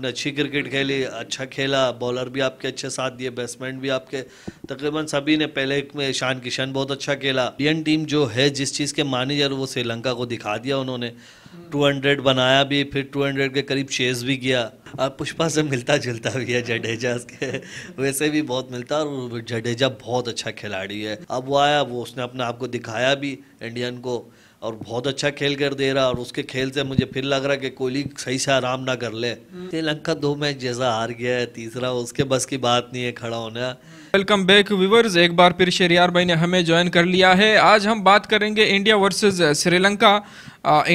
आपने अच्छी क्रिकेट खेली अच्छा खेला बॉलर भी आपके अच्छे साथ दिए बैट्समैन भी आपके तकरीबन सभी ने पहले में ईशान किशन बहुत अच्छा खेला इंडियन टीम जो है जिस चीज़ के मैनेजर वो श्रीलंका को दिखा दिया उन्होंने 200 बनाया भी फिर 200 के करीब चेस भी किया अब पुष्पा से मिलता जुलता भी है जडेजा के वैसे भी बहुत मिलता और जडेजा बहुत अच्छा खिलाड़ी है अब वो आया वो उसने अपने आप को दिखाया भी इंडियन को और बहुत अच्छा खेल कर दे रहा और उसके खेल से मुझे फिर लग रहा कि कोहली सही से आराम ना कर ले श्रीलंका दो मैच जैसा हार गया है तीसरा उसके बस की बात नहीं है खड़ा होना वेलकम बैक व्यूवर्स एक बार फिर शेरियार भाई ने हमें ज्वाइन कर लिया है आज हम बात करेंगे इंडिया वर्सेज श्रीलंका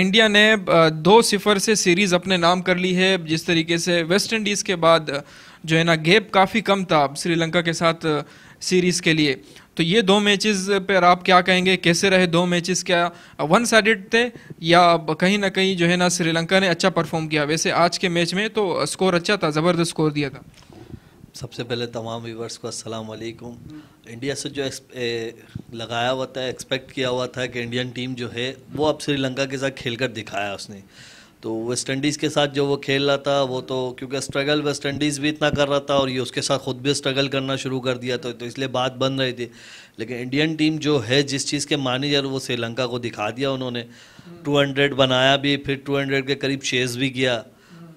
इंडिया ने दो सिफर से सीरीज़ अपने नाम कर ली है जिस तरीके से वेस्ट इंडीज़ के बाद जो है ना गैप काफ़ी कम था श्रीलंका के साथ सीरीज़ के लिए तो ये दो मैचेस पर आप क्या कहेंगे कैसे रहे दो मैचेस क्या वन साइडेड थे या कहीं ना कहीं जो है ना श्रीलंका ने अच्छा परफॉर्म किया वैसे आज के मैच में तो स्कोर अच्छा था ज़बरदस्त स्कोर दिया था सबसे पहले तमाम व्यूवर्स को अस्सलाम वालेकुम इंडिया से जो ए, लगाया हुआ था एक्सपेक्ट किया हुआ था कि इंडियन टीम जो है वो अब श्रीलंका के साथ खेलकर दिखाया उसने तो वेस्ट इंडीज़ के साथ जो वो खेल रहा था वो तो क्योंकि स्ट्रगल वेस्ट इंडीज़ भी इतना कर रहा था और ये उसके साथ खुद भी स्ट्रगल करना शुरू कर दिया था तो, तो इसलिए बात बन रही थी लेकिन इंडियन टीम जो है जिस चीज़ के मैनेजर वो श्रीलंका को दिखा दिया उन्होंने 200 हम्म। बनाया भी फिर 200 के करीब चेस भी किया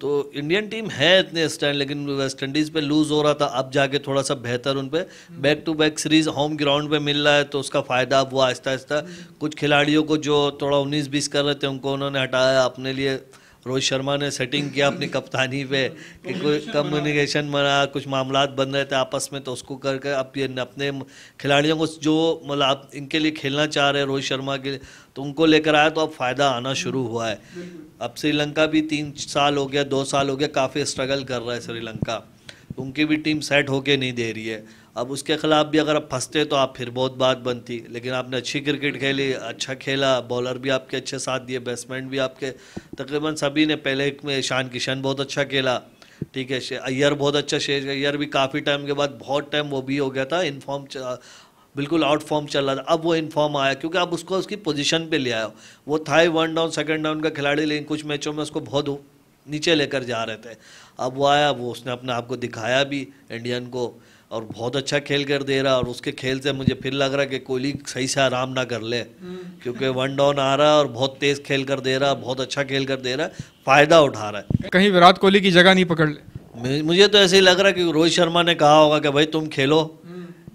तो इंडियन टीम है इतने स्टैंड लेकिन वेस्ट इंडीज़ पे लूज़ हो रहा था अब जाके थोड़ा सा बेहतर उन पर back to back series home ground पे मिल रहा है तो उसका फ़ायदा अब हुआ आहिस्ता आहिस्ता कुछ खिलाड़ियों को जो थोड़ा उन्नीस बीस कर रहे थे उनको उन्होंने हटाया अपने लिए रोहित शर्मा ने सेटिंग किया अपनी कप्तानी पे कि कोई कम्युनिकेशन बना कुछ मामला बन रहे थे आपस में तो उसको करके अब ये अपने खिलाड़ियों को जो मतलब आप इनके लिए खेलना चाह रहे हैं रोहित शर्मा के लिए तो उनको लेकर आया तो अब फ़ायदा आना शुरू हुआ है अब श्रीलंका भी तीन साल हो गया दो साल हो गया काफ़ी स्ट्रगल कर रहा है श्रीलंका उनकी भी टीम सेट होके नहीं दे रही है अब उसके खिलाफ भी अगर आप फंसते तो आप फिर बहुत बात बनती लेकिन आपने अच्छी क्रिकेट खेली अच्छा खेला बॉलर भी आपके अच्छे साथ दिए बैट्समैन भी आपके तकरीबन सभी ने पहले एक में शान किशन बहुत अच्छा खेला ठीक है अय्यर बहुत अच्छा शेष अय्यर भी काफ़ी टाइम के बाद बहुत टाइम वो भी हो गया था इनफॉर्म बिल्कुल आउट फॉर्म चल रहा था अब वो इनफॉर्म आया क्योंकि आप उसको उसकी पोजीशन पे ले आए हो वो था वन डाउन सेकंड डाउन का खिलाड़ी लेकिन कुछ मैचों में उसको बहुत नीचे लेकर जा रहे थे अब वो आया वो उसने अपने आप को दिखाया भी इंडियन को और बहुत अच्छा खेल कर दे रहा और उसके खेल से मुझे फिर लग रहा है कि कोहली सही से आराम ना कर ले हम्म। क्योंकि वन डाउन आ रहा है और बहुत तेज़ खेल कर दे रहा बहुत अच्छा खेल कर दे रहा है फ़ायदा उठा रहा है कहीं विराट कोहली की जगह नहीं पकड़ ले मुझे तो ऐसे ही लग रहा है कि रोहित शर्मा ने कहा होगा कि भाई तुम खेलो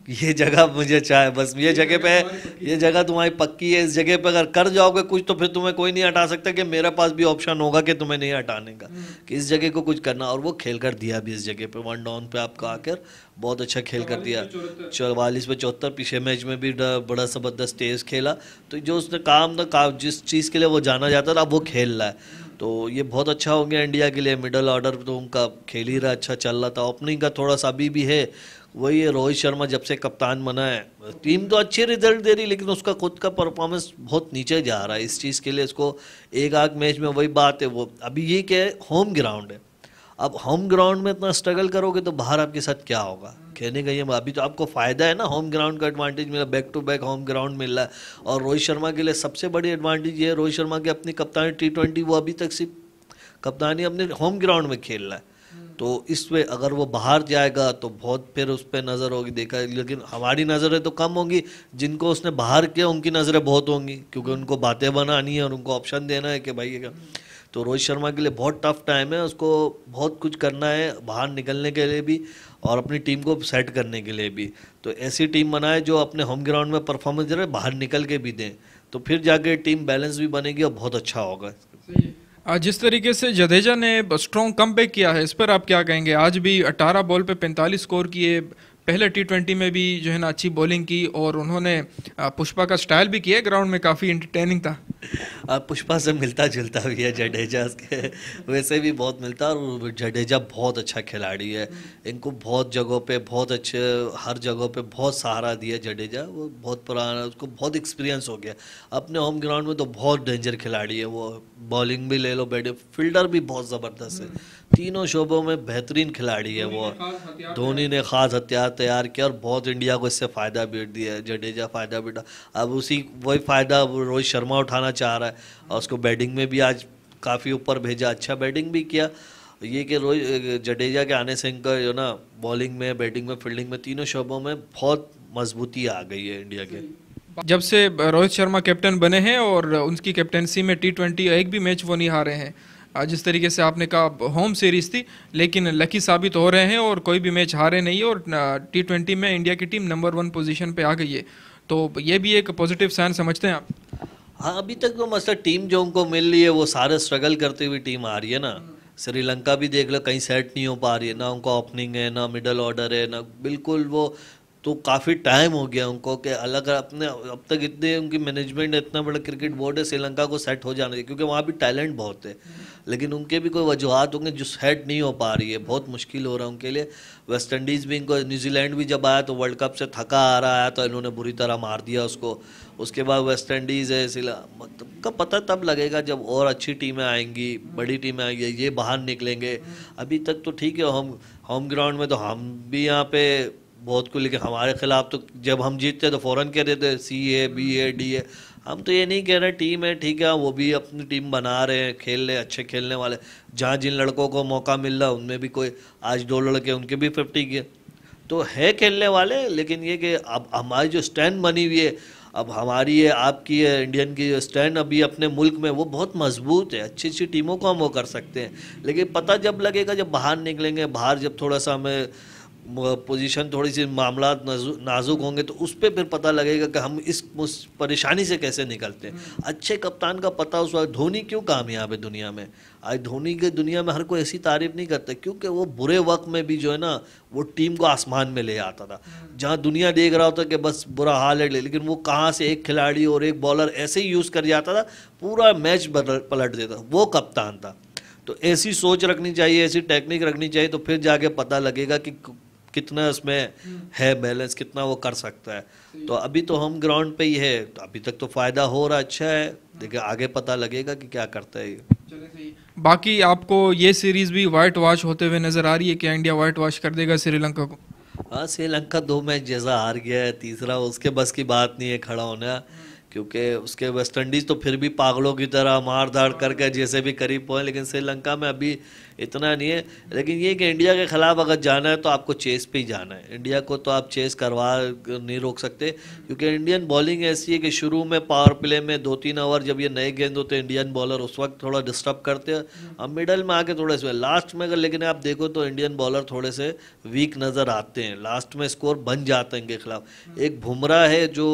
ये जगह मुझे चाहे बस ये जगह पे ये जगह तुम्हारी पक्की है इस जगह पे अगर कर जाओगे कुछ तो फिर तुम्हें कोई नहीं हटा सकता कि मेरे पास भी ऑप्शन होगा कि तुम्हें नहीं हटाने का हम्म। कि इस जगह को कुछ करना और वो खेल कर दिया भी इस जगह पे वन डाउन पे आपका आकर बहुत अच्छा खेल कर दिया चौवालीस पे चौहत्तर पिछले मैच में भी बड़ा ज़बरदस्त तेज़ खेला तो जो उसने काम था जिस चीज़ के लिए वो जाना जाता था अब वो खेल रहा है तो ये बहुत अच्छा हो गया इंडिया के लिए मिडल ऑर्डर तो उनका खेल ही रहा अच्छा चल रहा था ओपनिंग का थोड़ा सा अभी भी है वही है रोहित शर्मा जब से कप्तान बना है टीम तो अच्छे रिजल्ट दे रही लेकिन उसका खुद का परफॉर्मेंस बहुत नीचे जा रहा है इस चीज़ के लिए इसको एक आध मैच में वही बात है वो अभी ये क्या है होम ग्राउंड है अब होम ग्राउंड में इतना स्ट्रगल करोगे तो बाहर आपके साथ क्या होगा कहने का ये मतलब, अभी तो आपको फ़ायदा है ना होम ग्राउंड का एडवांटेज मिला back to back home ground मिल रहा है और रोहित शर्मा के लिए सबसे बड़ी एडवांटेज ये है रोहित शर्मा की अपनी कप्तानी टी ट्वेंटी वो अभी तक सिर्फ कप्तानी अपने होम ग्राउंड में खेल रहा है तो इस पर अगर वो बाहर जाएगा तो बहुत फिर उस पर नज़र होगी देखा लेकिन हमारी नज़रें तो कम होंगी जिनको उसने बाहर किया उनकी नज़रें बहुत होंगी क्योंकि उनको बातें बनानी है और उनको ऑप्शन देना है कि भाई ये तो रोहित शर्मा के लिए बहुत टफ टाइम है उसको बहुत कुछ करना है बाहर निकलने के लिए भी और अपनी टीम को सेट करने के लिए भी तो ऐसी टीम बनाए जो अपने होम ग्राउंड में परफॉर्मेंस दे रहे बाहर निकल के भी दें तो फिर जाके टीम बैलेंस भी बनेगी और बहुत अच्छा होगा जिस तरीके से जडेजा ने स्ट्रॉन्ग कम किया है इस पर आप क्या कहेंगे आज भी 18 बॉल पे 45 स्कोर किए पहले टी ट्वेंटी में भी जो है ना अच्छी बॉलिंग की और उन्होंने पुष्पा का स्टाइल भी किया ग्राउंड में काफ़ी इंटरटेनिंग था आप पुष्पा से मिलता जुलता भी है जडेजा के वैसे भी बहुत मिलता है और जडेजा बहुत अच्छा खिलाड़ी है इनको बहुत जगहों पे बहुत अच्छे हर जगहों पे बहुत सहारा दिया जडेजा वो बहुत पुराना उसको बहुत एक्सपीरियंस हो गया अपने होम ग्राउंड में तो बहुत डेंजर खिलाड़ी है वो बॉलिंग भी ले लो बैठे फील्डर भी बहुत ज़बरदस्त है तीनों शोबों में बेहतरीन खिलाड़ी है वो धोनी ने खास हथियार तैयार किया और बहुत इंडिया को इससे फ़ायदा भी दिया जडेजा फ़ायदा भी अब उसी वही फ़ायदा रोहित शर्मा उठाना करना चाह रहा है और उसको बैटिंग में भी आज काफ़ी ऊपर भेजा अच्छा बैटिंग भी किया ये कि रोहित जडेजा के आने से इनका जो ना बॉलिंग में बैटिंग में फील्डिंग में तीनों शोबों में बहुत मजबूती आ गई है इंडिया के जब से रोहित शर्मा कैप्टन बने हैं और उनकी कैप्टनसी में टी ट्वेंटी एक भी मैच वो नहीं हारे हैं जिस तरीके से आपने कहा होम सीरीज थी लेकिन लकी साबित हो रहे हैं और कोई भी मैच हारे नहीं और टी ट्वेंटी में इंडिया की टीम नंबर वन पोजीशन पे आ गई है तो ये भी एक पॉजिटिव साइन समझते हैं आप हाँ अभी तक वो तो मतलब टीम जो उनको मिल रही है वो सारे स्ट्रगल करती हुई टीम आ रही है ना हम्म। श्रीलंका भी देख लो कहीं सेट नहीं हो पा रही है ना उनका ओपनिंग है ना मिडल ऑर्डर है ना बिल्कुल वो तो काफ़ी टाइम हो गया उनको कि अलग अपने अब तक इतने उनकी मैनेजमेंट इतना बड़ा क्रिकेट बोर्ड है श्रीलंका को सेट हो जाना चाहिए क्योंकि वहाँ भी टैलेंट बहुत है लेकिन उनके भी कोई वजूहत होंगे जो सेट नहीं हो पा रही है बहुत मुश्किल हो रहा है उनके लिए वेस्ट इंडीज़ भी इनको न्यूजीलैंड भी जब आया तो वर्ल्ड कप से थका आ रहा आया तो इन्होंने बुरी तरह मार दिया उसको उसके बाद वेस्ट इंडीज़ है मतलब का पता तब लगेगा जब और अच्छी टीमें आएंगी बड़ी टीमें आएंगी ये बाहर निकलेंगे अभी तक तो ठीक है होम होम ग्राउंड में तो हम भी यहाँ पे बहुत को लेकिन हमारे खिलाफ तो जब हम जीतते तो फ़ौरन कह देते सी A B A D A हम तो ये नहीं कह रहे टीम है ठीक है वो भी अपनी टीम बना रहे हैं खेल रहे अच्छे खेलने वाले जहाँ जिन लड़कों को मौका मिल रहा उनमें भी कोई आज दो लड़के उनके भी फिफ्टी के तो है खेलने वाले लेकिन ये कि अब हमारी जो स्टैंड बनी हुई है अब हमारी है आपकी है इंडियन की जो स्टैंड अभी अपने मुल्क में वो बहुत मजबूत है अच्छी अच्छी टीमों को हम वो कर सकते हैं लेकिन पता जब लगेगा जब बाहर निकलेंगे बाहर जब थोड़ा सा हमें पोजीशन थोड़ी सी मामला नाजुक होंगे तो उस पर फिर पता लगेगा कि हम इस परेशानी से कैसे निकलते हैं हम्म। अच्छे कप्तान का पता उस वक्त धोनी क्यों कामयाब है दुनिया में आज धोनी के दुनिया में हर कोई ऐसी तारीफ नहीं करता क्योंकि वो बुरे वक्त में भी जो है ना वो टीम को आसमान में ले आता था हम्म। जहाँ दुनिया देख रहा होता कि बस बुरा हाल है लेकिन वो कहाँ से एक खिलाड़ी और एक बॉलर ऐसे ही यूज़ कर जाता था पूरा मैच पलट देता वो कप्तान था तो ऐसी सोच रखनी चाहिए ऐसी टेक्निक रखनी चाहिए तो फिर जाके पता लगेगा कि कितना उसमें है बैलेंस कितना वो कर सकता है तो अभी तो हम ग्राउंड पे ही है तो अभी तक तो फ़ायदा हो रहा अच्छा है देखिए आगे पता लगेगा कि क्या करता है ये बाकी आपको ये सीरीज़ भी वाइट वॉश होते हुए नज़र आ रही है क्या इंडिया वाइट वॉश कर देगा श्रीलंका को हाँ श्रीलंका दो मैच जैसा हार गया है तीसरा उसके बस की बात नहीं है खड़ा होना क्योंकि उसके वेस्ट इंडीज़ तो फिर भी पागलों की तरह मार धाड़ करके जैसे भी करीब पहुँचे लेकिन श्रीलंका में अभी इतना नहीं है लेकिन ये कि इंडिया के ख़िलाफ़ अगर जाना है तो आपको चेस पे ही जाना है इंडिया को तो आप चेस करवा नहीं रोक सकते क्योंकि इंडियन बॉलिंग ऐसी है कि शुरू में पावर प्ले में दो तीन ओवर जब ये नए गेंद होते हैं इंडियन बॉलर उस वक्त थोड़ा डिस्टर्ब करते हैं अब मिडल में आके थोड़े से लास्ट में अगर लेकिन आप देखो तो इंडियन बॉलर थोड़े से वीक नज़र आते हैं लास्ट में स्कोर बन जाते हैं इनके खिलाफ एक भुमरा है जो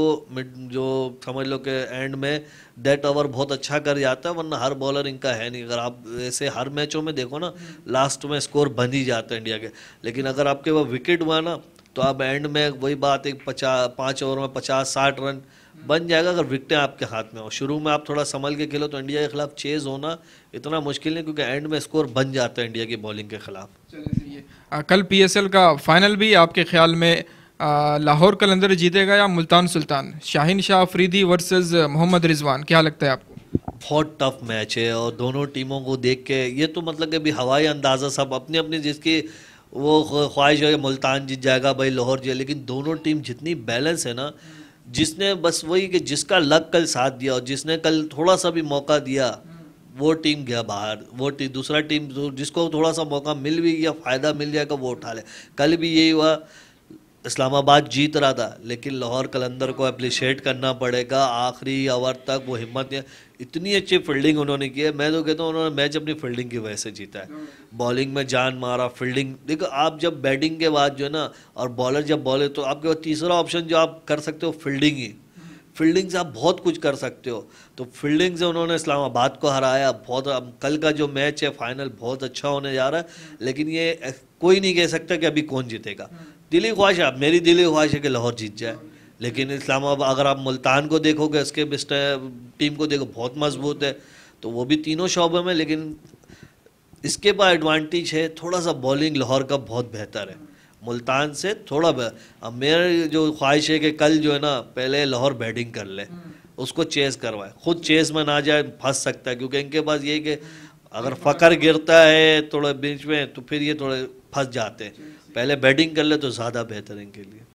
जो समझ लो कि एंड में डेट ओवर बहुत अच्छा कर जाता है वरना हर बॉलर इनका है नहीं अगर आप ऐसे हर मैचों में देखो ना लास्ट में स्कोर बन ही जाता है इंडिया के लेकिन अगर आपके वह विकेट हुआ ना तो आप एंड में वही बात एक पचास पाँच ओवर में पचास साठ रन बन जाएगा अगर विकटें आपके हाथ में हो शुरू में आप थोड़ा संभल के खेलो तो इंडिया के खिलाफ चेज होना इतना मुश्किल नहीं क्योंकि एंड में स्कोर बन जाता है इंडिया की बॉलिंग के खिलाफ कल पीएसएल का फाइनल भी आपके ख्याल में लाहौर कलंदर जीतेगा या मुल्तान सुल्तान शाहिन शाह अफरीदी वर्सेस मोहम्मद रिजवान क्या लगता है आपको बहुत टफ मैच है और दोनों टीमों को देख के ये तो मतलब कि अभी हवाई अंदाज़ा सब अपने अपने जिसकी वो ख्वाहिश है मुल्तान जीत जाएगा भाई लाहौर जी लेकिन दोनों टीम जितनी बैलेंस है ना जिसने बस वही कि जिसका लक कल साथ दिया और जिसने कल थोड़ा सा भी मौका दिया वो टीम गया बाहर वो टीम दूसरा टीम जिसको थोड़ा सा मौका मिल भी गया फ़ायदा मिल जाएगा वो उठा ले कल भी यही हुआ इस्लामाबाद जीत रहा था लेकिन लाहौर कलंदर को अप्रिशिएट करना पड़ेगा आखिरी ओवर तक वो हिम्मत इतनी अच्छी फील्डिंग उन्होंने की है मैं तो कहता हूँ उन्होंने मैच अपनी फील्डिंग की वजह से जीता है बॉलिंग में जान मारा फील्डिंग देखो आप जब बैटिंग के बाद जो है ना और बॉलर जब बॉले तो आपके पास तीसरा ऑप्शन जो आप कर सकते हो फील्डिंग ही फील्डिंग से आप बहुत कुछ कर सकते हो तो फील्डिंग से उन्होंने इस्लामाबाद को हराया बहुत कल का जो मैच है फाइनल बहुत अच्छा होने जा रहा है लेकिन ये कोई नहीं कह सकता कि अभी कौन जीतेगा दिली ख्वाहिश है मेरी दिली ख्वाहिश है कि लाहौर जीत जाए लेकिन इस्लामाबाद अगर आप मुल्तान को देखोगे इसके बिस्ट टीम को देखो बहुत मजबूत है तो वो भी तीनों शोबों में लेकिन इसके पास एडवांटेज है थोड़ा सा बॉलिंग लाहौर का बहुत बेहतर है मुल्तान से थोड़ा अब मेरी जो ख्वाहिश है कि कल जो है ना पहले लाहौर बैटिंग कर ले हम्म। उसको चेस करवाए खुद चेस में ना जाए फंस सकता है क्योंकि इनके पास ये कि अगर फ़कर गिरता है थोड़ा बीच में तो फिर ये थोड़े फंस जाते हैं पहले बैटिंग कर ले तो ज़्यादा बेहतर है इनके लिए